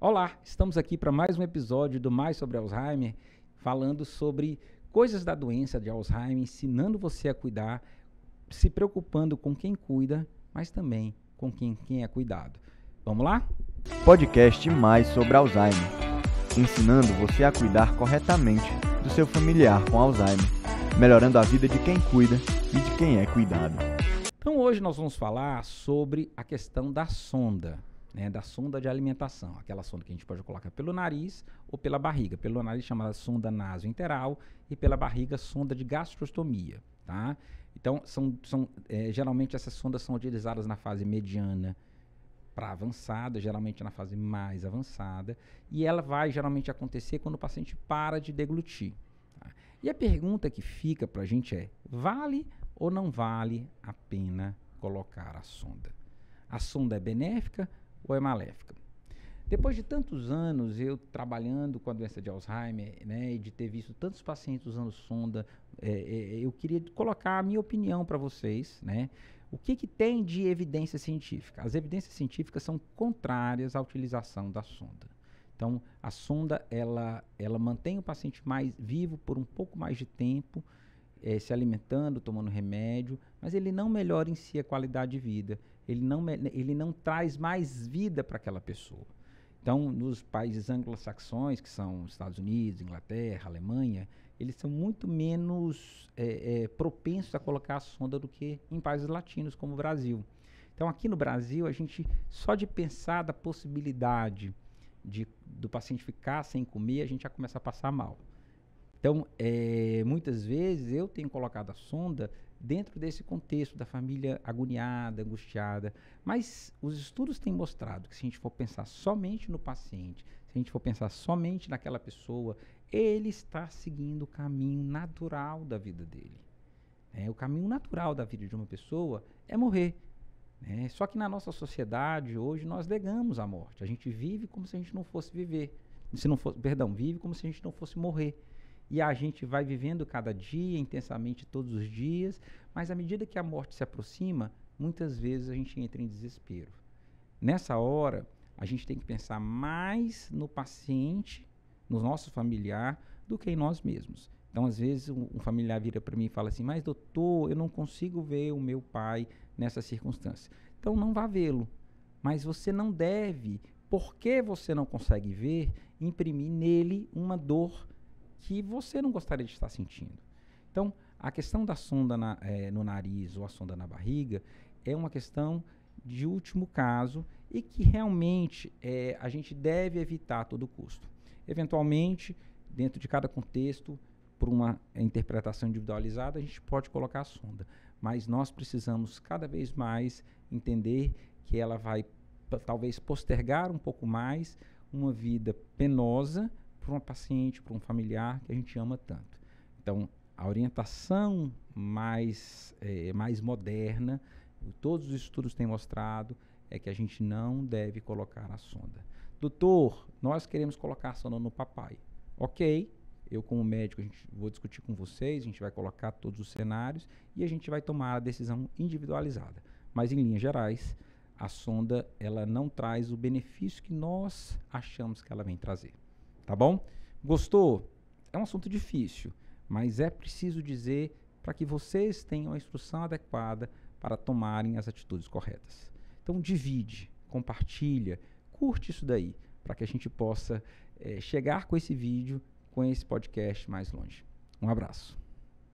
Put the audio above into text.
Olá, estamos aqui para mais um episódio do Mais sobre Alzheimer, falando sobre coisas da doença de Alzheimer, ensinando você a cuidar, se preocupando com quem cuida, mas também com quem, quem é cuidado. Vamos lá? Podcast Mais sobre Alzheimer, ensinando você a cuidar corretamente do seu familiar com Alzheimer, melhorando a vida de quem cuida e de quem é cuidado. Então hoje nós vamos falar sobre a questão da sonda, né, da sonda de alimentação, aquela sonda que a gente pode colocar pelo nariz ou pela barriga. Pelo nariz chamada sonda interal e pela barriga sonda de gastrostomia, tá? Então são, são é, geralmente essas sondas são utilizadas na fase mediana para avançada, geralmente na fase mais avançada, e ela vai geralmente acontecer quando o paciente para de deglutir. Tá? E a pergunta que fica para a gente é: vale ou não vale a pena colocar a sonda? A sonda é benéfica ou é maléfica? Depois de tantos anos eu trabalhando com a doença de Alzheimer, né, e de ter visto tantos pacientes usando sonda, é, é, eu queria colocar a minha opinião para vocês, né? O que, que tem de evidência científica? As evidências científicas são contrárias à utilização da sonda. Então, a sonda ela, ela mantém o paciente mais vivo por um pouco mais de tempo, é, se alimentando, tomando remédio, mas ele não melhora em si a qualidade de vida. Ele não, ele não traz mais vida para aquela pessoa. Então, nos países anglo-saxões, que são Estados Unidos, Inglaterra, Alemanha, eles são muito menos é, é, propensos a colocar a sonda do que em países latinos, como o Brasil. Então, aqui no Brasil, a gente só de pensar da possibilidade de, do paciente ficar sem comer, a gente já começa a passar mal. Então, é, muitas vezes eu tenho colocado a sonda dentro desse contexto da família agoniada, angustiada, mas os estudos têm mostrado que se a gente for pensar somente no paciente, se a gente for pensar somente naquela pessoa, ele está seguindo o caminho natural da vida dele. É, o caminho natural da vida de uma pessoa é morrer. Né? Só que na nossa sociedade hoje nós negamos a morte. A gente vive como se a gente não fosse viver, se não fosse, perdão, vive como se a gente não fosse morrer e a gente vai vivendo cada dia, intensamente todos os dias, mas à medida que a morte se aproxima, muitas vezes a gente entra em desespero. Nessa hora, a gente tem que pensar mais no paciente, no nosso familiar, do que em nós mesmos. Então, às vezes, um, um familiar vira para mim e fala assim: Mas, doutor, eu não consigo ver o meu pai nessa circunstância. Então, não vá vê-lo. Mas você não deve, porque você não consegue ver, imprimir nele uma dor que você não gostaria de estar sentindo. Então, a questão da sonda na, é, no nariz ou a sonda na barriga é uma questão de último caso e que realmente é, a gente deve evitar a todo custo. Eventualmente, dentro de cada contexto, por uma interpretação individualizada, a gente pode colocar a sonda, mas nós precisamos cada vez mais entender que ela vai talvez postergar um pouco mais uma vida penosa para uma paciente, para um familiar que a gente ama tanto. Então, a orientação mais, é, mais moderna, todos os estudos têm mostrado, é que a gente não deve colocar a sonda. Doutor, nós queremos colocar a sonda no papai. Ok, eu como médico a gente, vou discutir com vocês, a gente vai colocar todos os cenários e a gente vai tomar a decisão individualizada. Mas em linhas gerais, a sonda ela não traz o benefício que nós achamos que ela vem trazer tá bom? Gostou? É um assunto difícil, mas é preciso dizer para que vocês tenham a instrução adequada para tomarem as atitudes corretas. Então divide, compartilha, curte isso daí, para que a gente possa é, chegar com esse vídeo, com esse podcast mais longe. Um abraço.